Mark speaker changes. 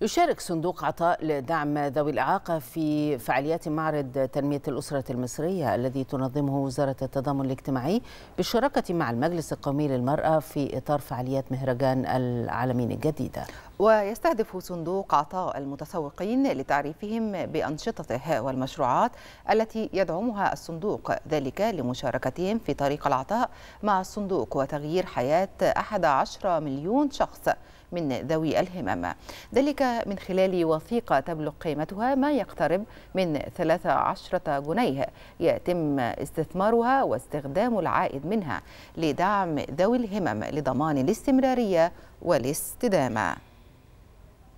Speaker 1: يشارك صندوق عطاء لدعم ذوي الإعاقة في فعاليات معرض تنمية الأسرة المصرية الذي تنظمه وزارة التضامن الاجتماعي بالشراكة مع المجلس القومي للمرأة في إطار فعاليات مهرجان العالمين الجديدة
Speaker 2: ويستهدف صندوق عطاء المتسوقين لتعريفهم بأنشطته والمشروعات التي يدعمها الصندوق ذلك لمشاركتهم في طريق العطاء مع الصندوق وتغيير حياة 11 مليون شخص من ذوي الهمم ذلك من خلال وثيقة تبلغ قيمتها ما يقترب من 13 جنيه يتم استثمارها واستخدام العائد منها لدعم ذوي الهمم لضمان الاستمرارية والاستدامة